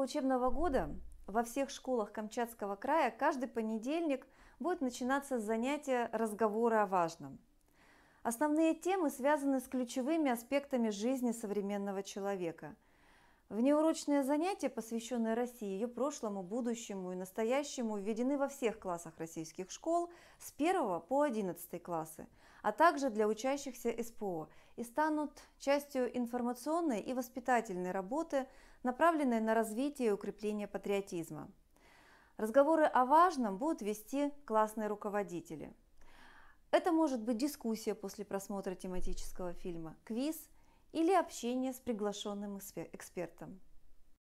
начала учебного года во всех школах Камчатского края каждый понедельник будет начинаться занятие разговора о важном». Основные темы связаны с ключевыми аспектами жизни современного человека – Внеурочные занятия, посвященные России, ее прошлому, будущему и настоящему, введены во всех классах российских школ с 1 по 11 классы, а также для учащихся СПО и станут частью информационной и воспитательной работы, направленной на развитие и укрепление патриотизма. Разговоры о важном будут вести классные руководители. Это может быть дискуссия после просмотра тематического фильма, квиз – или общение с приглашенным экспертом.